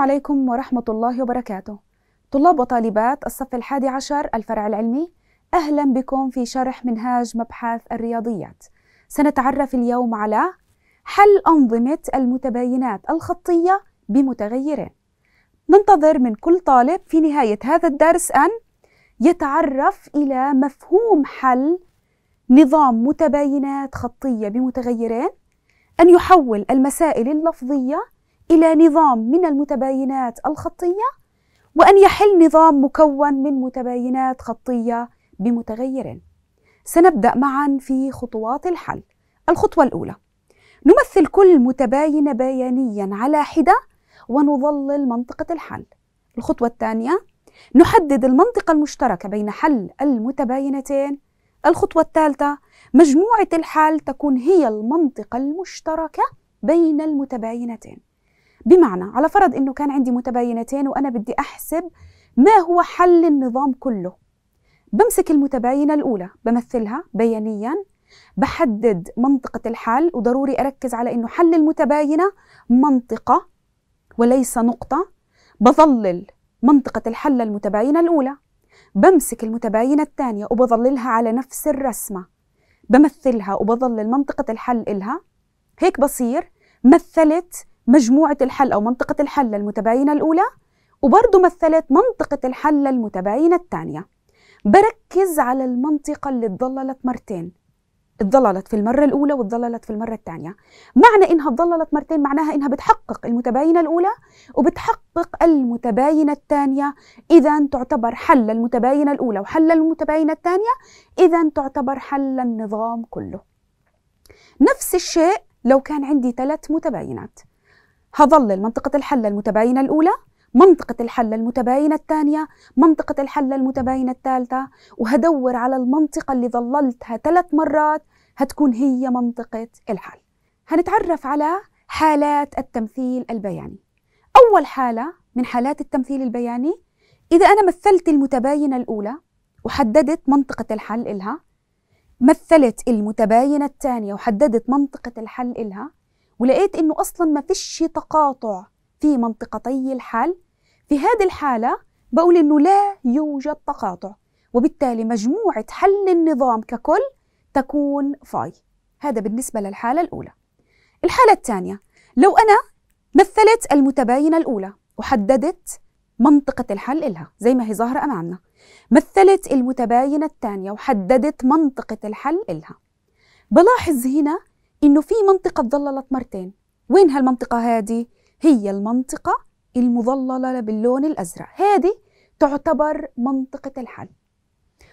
عليكم ورحمة الله وبركاته طلاب وطالبات الصف الحادي عشر الفرع العلمي أهلا بكم في شرح منهاج مبحث الرياضيات سنتعرف اليوم على حل أنظمة المتباينات الخطية بمتغيرين ننتظر من كل طالب في نهاية هذا الدرس أن يتعرف إلى مفهوم حل نظام متباينات خطية بمتغيرين أن يحول المسائل اللفظية الى نظام من المتباينات الخطيه وان يحل نظام مكون من متباينات خطيه بمتغير سنبدا معا في خطوات الحل الخطوه الاولى نمثل كل متباين بيانيا على حده ونظلل منطقه الحل الخطوه الثانيه نحدد المنطقه المشتركه بين حل المتباينتين الخطوه الثالثه مجموعه الحل تكون هي المنطقه المشتركه بين المتباينتين بمعنى على فرض انه كان عندي متباينتين وانا بدي احسب ما هو حل النظام كله بمسك المتباينه الاولى بمثلها بيانيا بحدد منطقه الحل وضروري اركز على انه حل المتباينه منطقه وليس نقطه بظلل منطقه الحل المتباينه الاولى بمسك المتباينه الثانيه وبظللها على نفس الرسمه بمثلها وبظلل منطقه الحل إلها هيك بصير مثلت مجموعة الحل أو منطقة الحل المتباينة الأولى وبرضه مثلت منطقة الحل المتباينة الثانية بركز على المنطقة اللي اتضللت مرتين اتضللت في المرة الأولى واتضللت في المرة الثانية معنى إنها اتضللت مرتين معناها إنها بتحقق المتباينة الأولى وبتحقق المتباينة الثانية إذا تعتبر حل المتباينة الأولى وحل المتباينة الثانية إذا تعتبر حل النظام كله نفس الشيء لو كان عندي ثلاث متباينات هظل المنطقة الحلة المتباينة الأولى منطقة الحلة المتباينة الثانية منطقة الحلة المتباينة الثالثة وهدور على المنطقة اللي ظللتها ثلاث مرات هتكون هي منطقة الحل هنتعرف على حالات التمثيل البياني أول حالة من حالات التمثيل البياني إذا أنا مثلت المتباينة الأولى وحددت منطقة الحل إلها مثلت المتباينة الثانية وحددت منطقة الحل إلها ولقيت انه اصلا ما فيش تقاطع في منطقتي الحل في هذه الحالة بقول انه لا يوجد تقاطع وبالتالي مجموعة حل النظام ككل تكون فاي هذا بالنسبة للحالة الأولى الحالة الثانية لو أنا مثلت المتباينة الأولى وحددت منطقة الحل إلها زي ما هي ظاهرة أمامنا مثلت المتباينة الثانية وحددت منطقة الحل إلها بلاحظ هنا إنه في منطقة تظللت مرتين وين هالمنطقة هذه؟ هي المنطقة المظللة باللون الأزرق هذه تعتبر منطقة الحل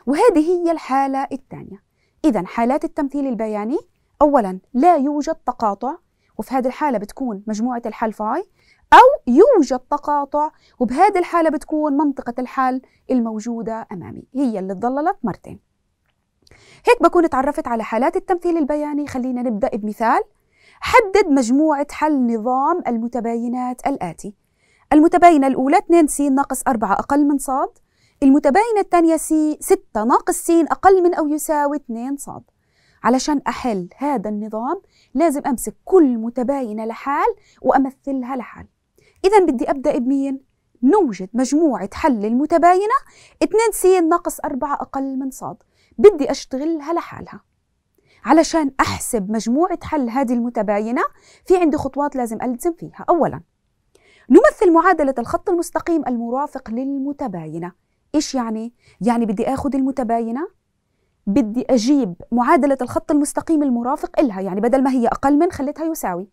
وهذه هي الحالة الثانية إذا حالات التمثيل البياني أولا لا يوجد تقاطع وفي هذه الحالة بتكون مجموعة الحل فاي أو يوجد تقاطع وبهذه الحالة بتكون منطقة الحل الموجودة أمامي هي اللي تظللت مرتين هيك بكون اتعرفت على حالات التمثيل البياني خلينا نبدأ بمثال حدد مجموعة حل نظام المتباينات الآتي المتباينة الأولى 2 س ناقص 4 أقل من ص المتباينة الثانية س 6 ناقص س أقل من أو يساوي 2 ص علشان أحل هذا النظام لازم أمسك كل متباينة لحال وأمثلها لحال إذا بدي أبدأ بمين؟ نوجد مجموعة حل المتباينة 2 س ناقص 4 أقل من ص بدي أشتغلها لحالها علشان أحسب مجموعة حل هذه المتباينة في عندي خطوات لازم ألتزم فيها أولا نمثل معادلة الخط المستقيم المرافق للمتباينة إيش يعني؟ يعني بدي أخذ المتباينة بدي أجيب معادلة الخط المستقيم المرافق إلها يعني بدل ما هي أقل من خليتها يساوي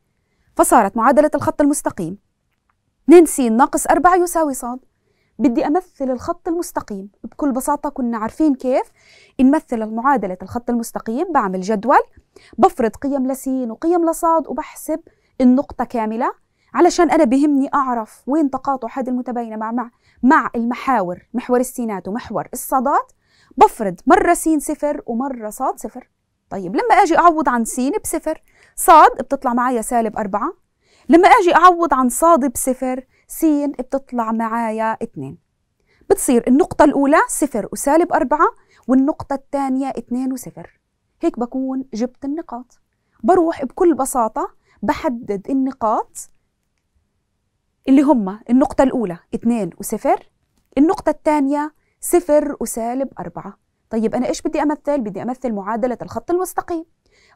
فصارت معادلة الخط المستقيم 2 س ناقص 4 يساوي صاد بدي أمثل الخط المستقيم بكل بساطة كنا عارفين كيف نمثل معادلة الخط المستقيم بعمل جدول بفرض قيم لسين وقيم لصاد وبحسب النقطة كاملة علشان أنا بهمني أعرف وين تقاطع هذه المتباينة مع, مع, مع المحاور محور السينات ومحور الصادات بفرض مرة سين صفر ومرة صاد صفر طيب لما أجي أعوض عن سين بصفر صاد بتطلع معايا سالب أربعة لما أجي أعوض عن صاد بصفر س بتطلع معايا 2 بتصير النقطة الأولى صفر وسالب أربعة والنقطة الثانية اتنين وصفر هيك بكون جبت النقاط بروح بكل بساطة بحدد النقاط اللي هم النقطة الأولى اتنين وصفر النقطة الثانية صفر وسالب أربعة طيب أنا إيش بدي أمثل؟ بدي أمثل معادلة الخط المستقيم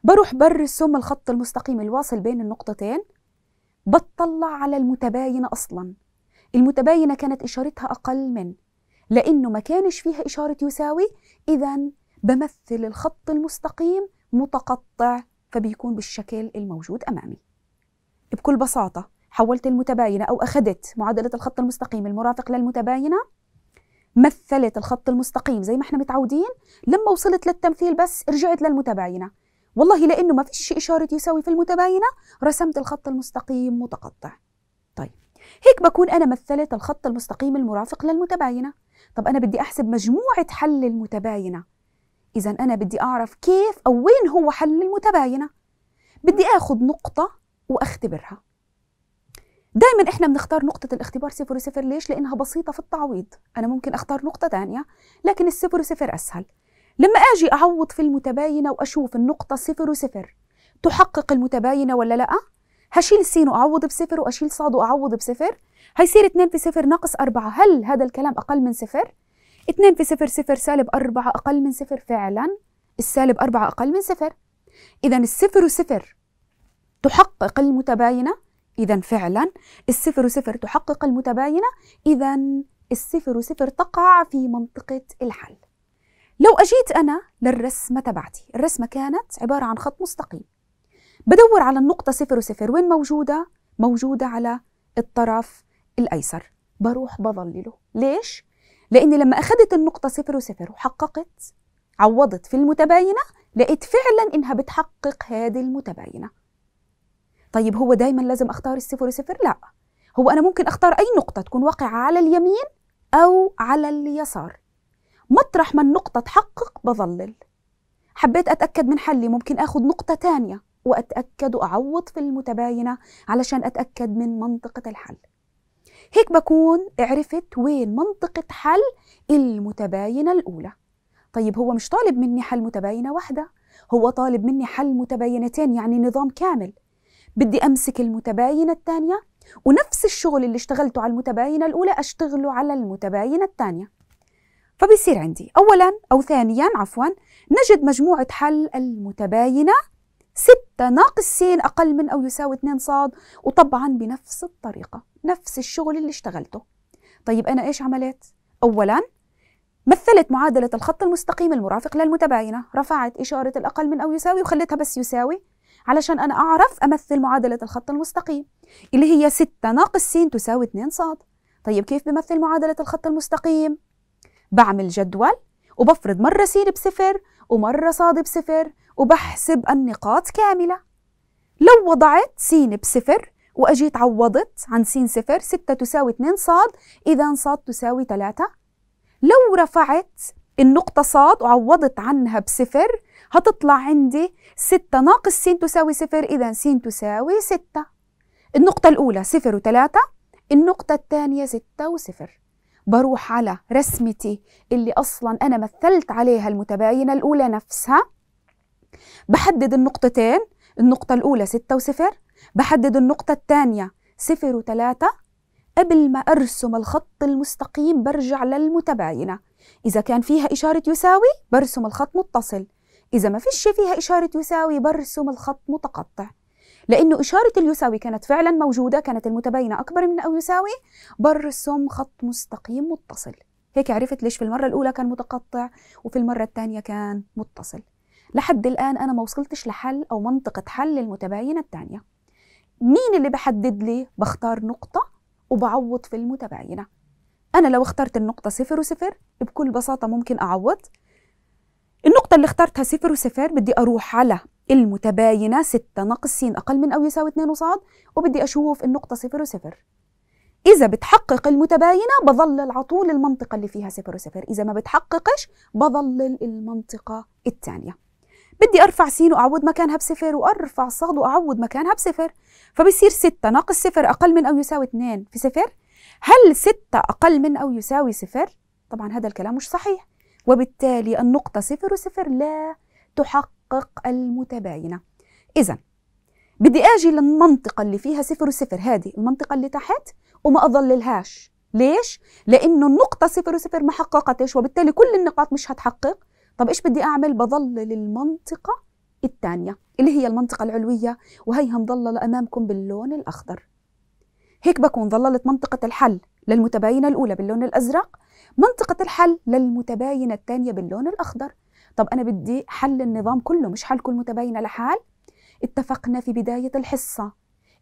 بروح برسم الخط المستقيم الواصل بين النقطتين بتطلع على المتباينة أصلا المتباينة كانت إشارتها أقل من لأنه ما كانش فيها إشارة يساوي إذا بمثل الخط المستقيم متقطع فبيكون بالشكل الموجود أمامي بكل بساطة حولت المتباينة أو أخذت معادلة الخط المستقيم المرافق للمتباينة مثلت الخط المستقيم زي ما احنا متعودين لما وصلت للتمثيل بس رجعت للمتباينة والله لأنه ما فيش إشارة يساوي في المتباينة رسمت الخط المستقيم متقطع طيب هيك بكون أنا مثلت الخط المستقيم المرافق للمتباينة طب أنا بدي أحسب مجموعة حل المتباينة إذا أنا بدي أعرف كيف أو وين هو حل المتباينة بدي آخذ نقطة وأختبرها دائما احنا بنختار نقطة الاختبار صفر وصفر ليش؟ لأنها بسيطة في التعويض، أنا ممكن أختار نقطة ثانية، لكن الصفر وصفر أسهل، لما اجي اعوض في المتباينه واشوف النقطه صفر وصفر تحقق المتباينه ولا لا هشيل السين واعوض بصفر واشيل صاد واعوض بصفر هيصير 2 في صفر ناقص 4 هل هذا الكلام اقل من صفر 2 في صفر صفر سالب 4 اقل من صفر فعلا السالب 4 اقل من صفر اذا الصفر وصفر تحقق المتباينه اذا فعلا الصفر وصفر تحقق المتباينه اذا الصفر وصفر تقع في منطقه الحل لو أجيت أنا للرسمة تبعتي الرسمة كانت عبارة عن خط مستقيم بدور على النقطة صفر وصفر وين موجودة؟ موجودة على الطرف الأيسر بروح بظلله ليش؟ لأني لما أخذت النقطة صفر وصفر وحققت عوضت في المتباينة لقيت فعلا إنها بتحقق هذه المتباينة طيب هو دايما لازم أختار الصفر وصفر؟ لا هو أنا ممكن أختار أي نقطة تكون واقعة على اليمين أو على اليسار مطرح ما النقطة تحقق بظلل حبيت أتأكد من حلي ممكن أخذ نقطة تانية وأتأكد وأعوض في المتباينة علشان أتأكد من منطقة الحل هيك بكون عرفت وين منطقة حل المتباينة الأولى طيب هو مش طالب مني حل متباينة واحدة هو طالب مني حل متباينتين يعني نظام كامل بدي أمسك المتباينة الثانية ونفس الشغل اللي اشتغلته على المتباينة الأولى أشتغله على المتباينة الثانية فبيصير عندي أولا أو ثانيا عفوا نجد مجموعة حل المتباينة 6 ناقص س أقل من أو يساوي 2 ص وطبعا بنفس الطريقة نفس الشغل اللي اشتغلته طيب أنا إيش عملت؟ أولا مثلت معادلة الخط المستقيم المرافق للمتباينة رفعت إشارة الأقل من أو يساوي وخليتها بس يساوي علشان أنا أعرف أمثل معادلة الخط المستقيم اللي هي 6 ناقص س تساوي 2 ص طيب كيف بمثل معادلة الخط المستقيم؟ بعمل جدول وبفرض مرة س بصفر ومرة ص بصفر وبحسب النقاط كاملة لو وضعت س بصفر وأجيت عوضت عن س صفر ستة تساوي اتنين ص إذا ص تساوي تلاتة لو رفعت النقطة ص وعوضت عنها بصفر هتطلع عندي ستة ناقص س تساوي صفر إذا س تساوي ستة النقطة الأولى صفر وثلاثة النقطة الثانية ستة وصفر بروح على رسمتي اللي أصلا أنا مثلت عليها المتباينة الأولى نفسها بحدد النقطتين النقطة الأولى ستة وصفر بحدد النقطة الثانية صفر وثلاثة قبل ما أرسم الخط المستقيم برجع للمتباينة إذا كان فيها إشارة يساوي برسم الخط متصل إذا ما فيش فيها إشارة يساوي برسم الخط متقطع لأنه إشارة اليساوي كانت فعلا موجودة كانت المتباينة أكبر من أو يساوي برسم خط مستقيم متصل هيك عرفت ليش في المرة الأولى كان متقطع وفي المرة الثانية كان متصل لحد الآن أنا ما وصلتش لحل أو منطقة حل المتباينة الثانية مين اللي بحدد لي بختار نقطة وبعوض في المتباينة أنا لو اخترت النقطة صفر وصفر بكل بساطة ممكن أعوض النقطة اللي اخترتها صفر وصفر بدي أروح على المتباينة 6 ناقص س أقل من أو يساوي 2 وصاد وبدي أشوف النقطة صفر وصفر إذا بتحقق المتباينة بظلل على طول المنطقة اللي فيها صفر وصفر إذا ما بتحققش بظلل المنطقة الثانية بدي أرفع س وأعوض مكانها بصفر وأرفع ص وأعوض مكانها بصفر فبصير 6 ناقص صفر أقل من أو يساوي 2 في صفر هل 6 أقل من أو يساوي صفر؟ طبعا هذا الكلام مش صحيح وبالتالي النقطة صفر وصفر لا تحقق تحقق المتباينة إذا بدي أجي للمنطقة اللي فيها صفر وصفر هذه المنطقة اللي تحت وما أضللهاش ليش؟ لأنه النقطة صفر وصفر ما حققتش وبالتالي كل النقاط مش هتحقق طب إيش بدي أعمل؟ بظل المنطقة الثانية اللي هي المنطقة العلوية وهيها مظللة أمامكم باللون الأخضر هيك بكون ظللت منطقة الحل للمتباينة الأولى باللون الأزرق منطقة الحل للمتباينة الثانية باللون الأخضر طب أنا بدي حل النظام كله مش حل كل متباينة لحال اتفقنا في بداية الحصة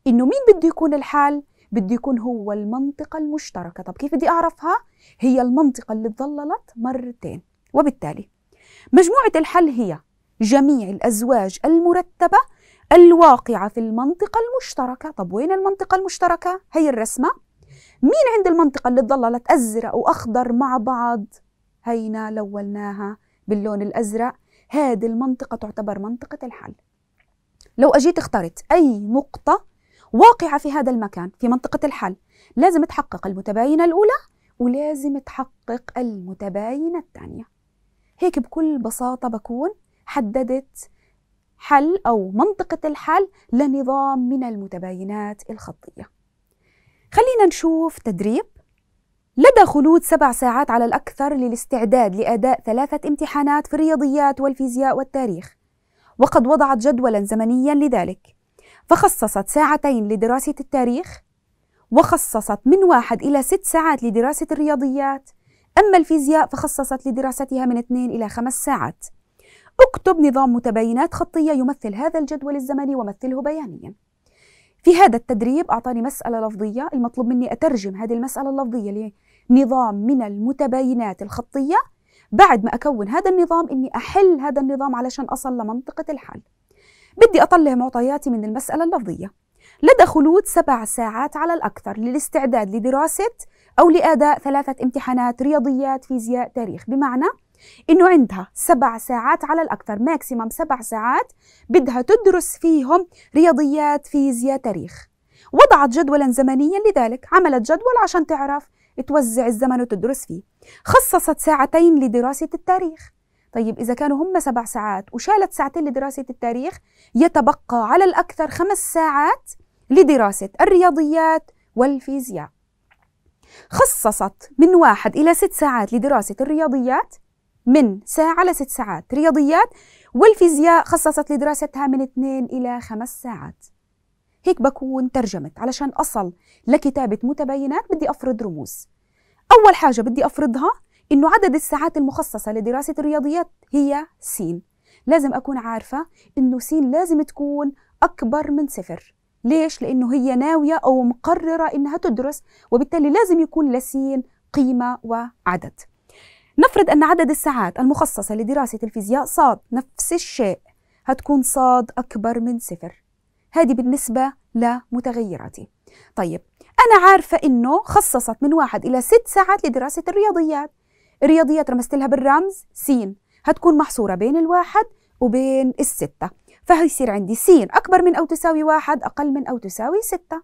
إنه مين بده يكون الحال؟ بده يكون هو المنطقة المشتركة طب كيف بدي أعرفها؟ هي المنطقة اللي تظللت مرتين وبالتالي مجموعة الحل هي جميع الأزواج المرتبة الواقعة في المنطقة المشتركة طب وين المنطقة المشتركة؟ هي الرسمة مين عند المنطقة اللي تظللت أزرق وأخضر مع بعض؟ هينا لولناها باللون الأزرق هذه المنطقة تعتبر منطقة الحل لو أجيت اخترت أي نقطة واقعة في هذا المكان في منطقة الحل لازم تحقق المتباينة الأولى ولازم تحقق المتباينة الثانية هيك بكل بساطة بكون حددت حل أو منطقة الحل لنظام من المتباينات الخطية خلينا نشوف تدريب لدى خلود سبع ساعات على الأكثر للاستعداد لأداء ثلاثة امتحانات في الرياضيات والفيزياء والتاريخ وقد وضعت جدولا زمنيا لذلك فخصصت ساعتين لدراسة التاريخ وخصصت من واحد إلى ست ساعات لدراسة الرياضيات أما الفيزياء فخصصت لدراستها من اثنين إلى خمس ساعات اكتب نظام متباينات خطية يمثل هذا الجدول الزمني ومثله بيانياً في هذا التدريب أعطاني مسألة لفظية المطلوب مني أترجم هذه المسألة اللفظية نظام من المتباينات الخطية بعد ما أكون هذا النظام إني أحل هذا النظام علشان أصل لمنطقة الحل بدي أطلع معطياتي من المسألة اللفظية لدى خلود سبع ساعات على الأكثر للاستعداد لدراسة أو لأداء ثلاثة امتحانات رياضيات فيزياء تاريخ بمعنى إنه عندها سبع ساعات على الأكثر ماكسيمم سبع ساعات بدها تدرس فيهم رياضيات فيزياء تاريخ وضعت جدولا زمنيا لذلك عملت جدول عشان تعرف توزع الزمن وتدرس فيه خصصت ساعتين لدراسة التاريخ طيب إذا كانوا هم سبع ساعات وشالت ساعتين لدراسة التاريخ يتبقى على الأكثر خمس ساعات لدراسة الرياضيات والفيزياء خصصت من واحد إلى ست ساعات لدراسة الرياضيات من ساعة لست ساعات رياضيات والفيزياء خصصت لدراستها من اثنين إلى خمس ساعات هيك بكون ترجمت علشان أصل لكتابة متباينات بدي أفرض رموز أول حاجة بدي أفرضها إنه عدد الساعات المخصصة لدراسة الرياضيات هي سين لازم أكون عارفة إنه سين لازم تكون أكبر من صفر ليش؟ لأنه هي ناوية أو مقررة إنها تدرس وبالتالي لازم يكون لسين قيمة وعدد نفرض أن عدد الساعات المخصصة لدراسة الفيزياء صاد نفس الشيء هتكون صاد أكبر من صفر هذه بالنسبة لمتغيراتي طيب أنا عارفة إنه خصصت من واحد إلى ست ساعات لدراسة الرياضيات الرياضيات رمزت لها بالرمز سين هتكون محصورة بين الواحد وبين الستة فهيصير عندي سين أكبر من أو تساوي واحد أقل من أو تساوي ستة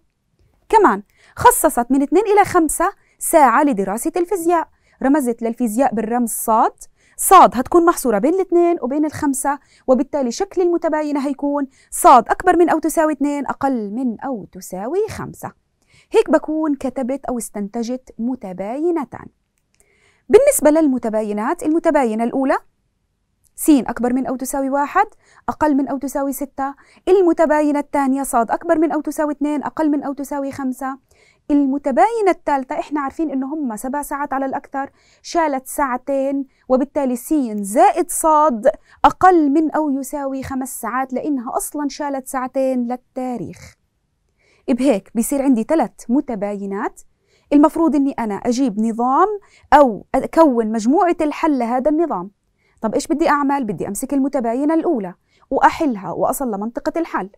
كمان خصصت من اثنين إلى خمسة ساعة لدراسة الفيزياء رمزت للفيزياء بالرمز صاد صاد هتكون محصورة بين الاثنين وبين الخمسة وبالتالي شكل المتباينة هيكون صاد أكبر من أو تساوي اثنين أقل من أو تساوي خمسة هيك بكون كتبت أو استنتجت متباينتان بالنسبة للمتباينات المتباينة الأولى س أكبر من أو تساوي واحد أقل من أو تساوي ستة المتباينة الثانية صاد أكبر من أو تساوي اثنين أقل من أو تساوي خمسة المتباينة الثالثة إحنا عارفين إنه هم سبع ساعات على الأكثر شالت ساعتين وبالتالي سين زائد صاد أقل من أو يساوي خمس ساعات لأنها أصلا شالت ساعتين للتاريخ بهيك بيصير عندي ثلاث متباينات المفروض إني أنا أجيب نظام أو أكون مجموعة الحل لهذا النظام طب إيش بدي أعمل؟ بدي أمسك المتباينة الأولى وأحلها وأصل لمنطقة الحل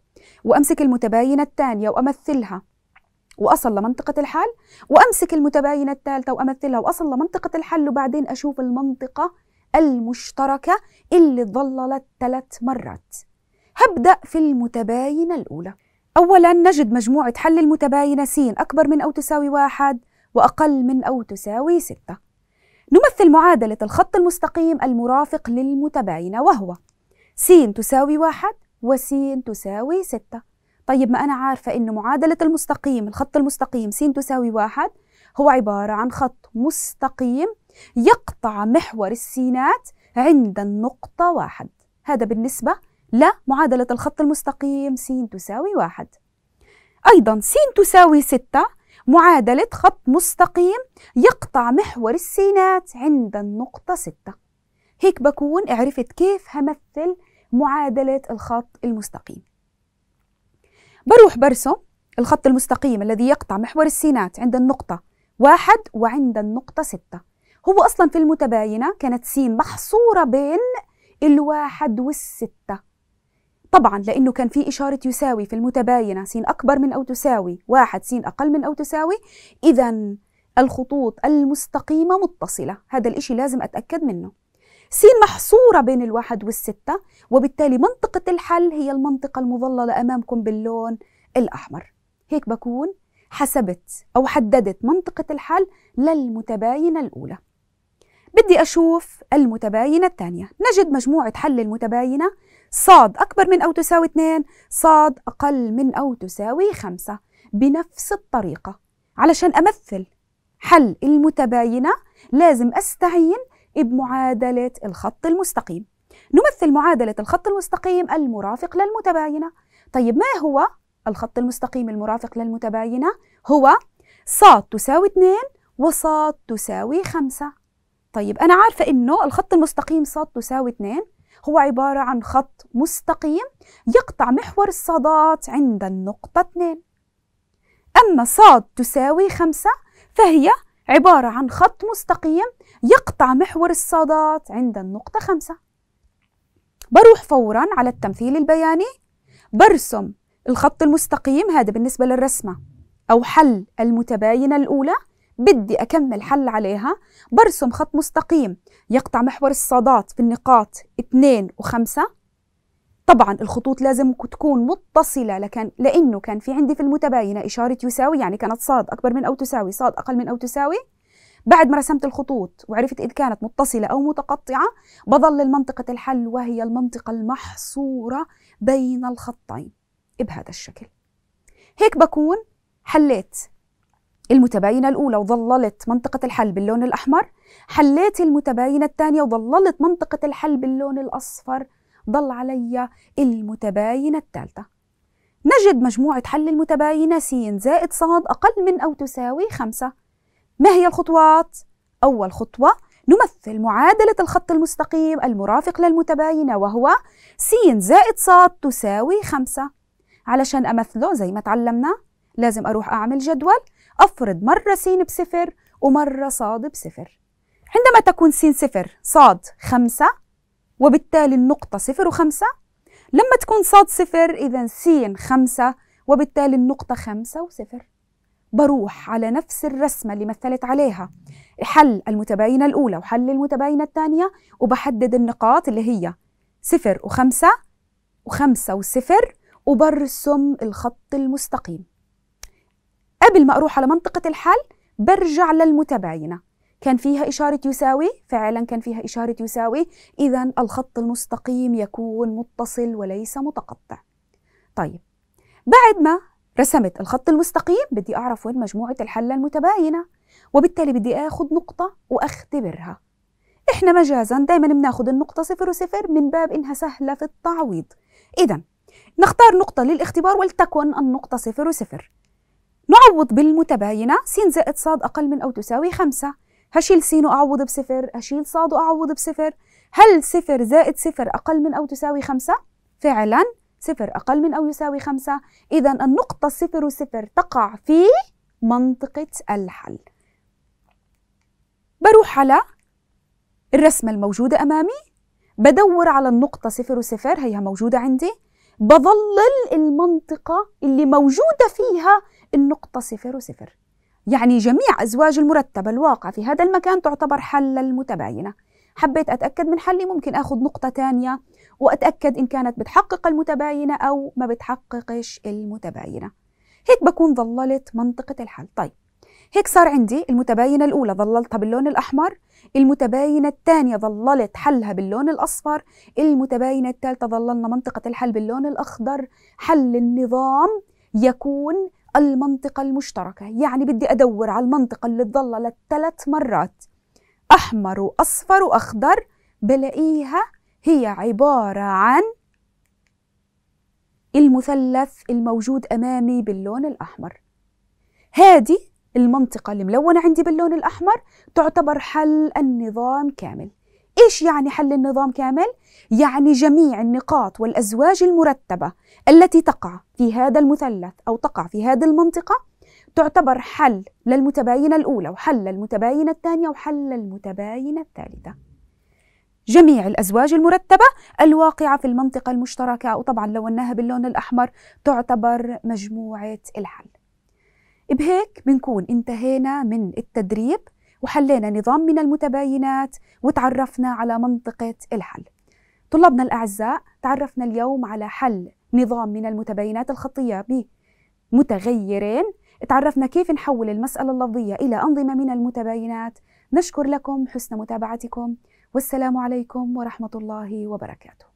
وأمسك المتباينة الثانية وأمثلها واصل لمنطقه الحل وامسك المتباينه الثالثه وامثلها واصل لمنطقه الحل وبعدين اشوف المنطقه المشتركه اللي ظللت ثلاث مرات هبدا في المتباينه الاولى اولا نجد مجموعه حل المتباينه س اكبر من او تساوي واحد واقل من او تساوي ستة نمثل معادله الخط المستقيم المرافق للمتباينه وهو س تساوي واحد وس تساوي ستة طيب ما أنا عارفة إنه معادلة المستقيم الخط المستقيم س تساوي واحد هو عبارة عن خط مستقيم يقطع محور السينات عند النقطة واحد هذا بالنسبة لمعادلة الخط المستقيم س تساوي واحد أيضا س تساوي ستة معادلة خط مستقيم يقطع محور السينات عند النقطة ستة هيك بكون عرفت كيف همثل معادلة الخط المستقيم بروح برسم الخط المستقيم الذي يقطع محور السينات عند النقطة واحد وعند النقطة ستة هو أصلا في المتباينة كانت سين محصورة بين الواحد والستة طبعا لأنه كان في إشارة يساوي في المتباينة س أكبر من أو تساوي واحد س أقل من أو تساوي إذا الخطوط المستقيمة متصلة هذا الإشي لازم أتأكد منه سين محصورة بين الواحد والستة وبالتالي منطقة الحل هي المنطقة المظللة أمامكم باللون الأحمر هيك بكون حسبت أو حددت منطقة الحل للمتباينة الأولى بدي أشوف المتباينة الثانية نجد مجموعة حل المتباينة صاد أكبر من أو تساوي 2 صاد أقل من أو تساوي 5 بنفس الطريقة علشان أمثل حل المتباينة لازم أستعين بمعادلة الخط المستقيم نمثل معادلة الخط المستقيم المرافق للمتباينة طيب ما هو الخط المستقيم المرافق للمتباينة؟ هو ص تساوي 2 وص تساوي 5 طيب أنا عارفة إنه الخط المستقيم ص تساوي 2 هو عبارة عن خط مستقيم يقطع محور الصادات عند النقطة 2 أما ص تساوي 5 فهي عبارة عن خط مستقيم يقطع محور الصادات عند النقطة خمسة بروح فورا على التمثيل البياني برسم الخط المستقيم هذا بالنسبة للرسمة أو حل المتباينة الأولى بدي أكمل حل عليها برسم خط مستقيم يقطع محور الصادات في النقاط 2 و 5 طبعا الخطوط لازم تكون متصلة لكن لأنه كان في عندي في المتباينة إشارة يساوي يعني كانت صاد أكبر من أو تساوي صاد أقل من أو تساوي بعد ما رسمت الخطوط وعرفت إذا كانت متصلة أو متقطعة بظل المنطقة الحل وهي المنطقة المحصورة بين الخطين بهذا الشكل هيك بكون حليت المتباينة الأولى وظللت منطقة الحل باللون الأحمر حليت المتباينة الثانية وظللت منطقة الحل باللون الأصفر ضل علي المتباينة الثالثة نجد مجموعة حل المتباينة س زائد ص أقل من أو تساوي خمسة ما هي الخطوات؟ أول خطوة نمثل معادلة الخط المستقيم المرافق للمتباينة وهو س زائد ص تساوي خمسة علشان أمثله زي ما تعلمنا لازم أروح أعمل جدول أفرض مرة س بصفر ومرة ص بصفر عندما تكون س صفر ص خمسة وبالتالي النقطة صفر وخمسة لما تكون صاد صفر إذا س خمسة وبالتالي النقطة خمسة وصفر بروح على نفس الرسمة اللي مثلت عليها حل المتباينة الأولى وحل المتباينة الثانية وبحدد النقاط اللي هي صفر وخمسة وخمسة وصفر وبرسم الخط المستقيم قبل ما أروح على منطقة الحل برجع للمتباينة كان فيها إشارة يساوي فعلا كان فيها إشارة يساوي إذا الخط المستقيم يكون متصل وليس متقطع طيب بعد ما رسمت الخط المستقيم بدي أعرف وين مجموعة الحلة المتباينة وبالتالي بدي آخذ نقطة وأختبرها إحنا مجازا دايما بناخذ النقطة صفر وصفر من باب إنها سهلة في التعويض إذا نختار نقطة للاختبار ولتكن النقطة صفر وصفر نعوض بالمتباينة س زائد ص أقل من أو تساوي خمسة هشيل س وأعوض بصفر هشيل ص وأعوض بصفر هل صفر زائد صفر أقل من أو تساوي خمسة؟ فعلا صفر أقل من أو يساوي خمسة إذا النقطة صفر وصفر تقع في منطقة الحل بروح على الرسمة الموجودة أمامي بدور على النقطة صفر وصفر هيها موجودة عندي بظلل المنطقة اللي موجودة فيها النقطة صفر وصفر يعني جميع أزواج المرتبة الواقعة في هذا المكان تعتبر حل المتباينة حبيت أتأكد من حلي ممكن أخذ نقطة تانية وأتأكد إن كانت بتحقق المتباينة أو ما بتحققش المتباينة هيك بكون ظللت منطقة الحل طيب هيك صار عندي المتباينة الأولى ظللتها باللون الأحمر المتباينة الثانية ظللت حلها باللون الأصفر المتباينة الثالثة ظللنا منطقة الحل باللون الأخضر حل النظام يكون المنطقة المشتركة يعني بدي أدور على المنطقة اللي تظللت ثلاث مرات أحمر وأصفر وأخضر بلاقيها هي عبارة عن المثلث الموجود أمامي باللون الأحمر هذه المنطقة الملونة عندي باللون الأحمر تعتبر حل النظام كامل إيش يعني حل النظام كامل؟ يعني جميع النقاط والأزواج المرتبة التي تقع في هذا المثلث أو تقع في هذه المنطقة تعتبر حل للمتباينة الأولى وحل للمتباينة الثانية وحل للمتباينة الثالثة جميع الأزواج المرتبة الواقعة في المنطقة المشتركة وطبعا لو أنها باللون الأحمر تعتبر مجموعة الحل بهيك بنكون انتهينا من التدريب وحلينا نظام من المتباينات وتعرفنا على منطقة الحل طلابنا الأعزاء تعرفنا اليوم على حل نظام من المتباينات الخطية بمتغيرين تعرفنا كيف نحول المسألة اللفظية إلى أنظمة من المتباينات نشكر لكم حسن متابعتكم والسلام عليكم ورحمة الله وبركاته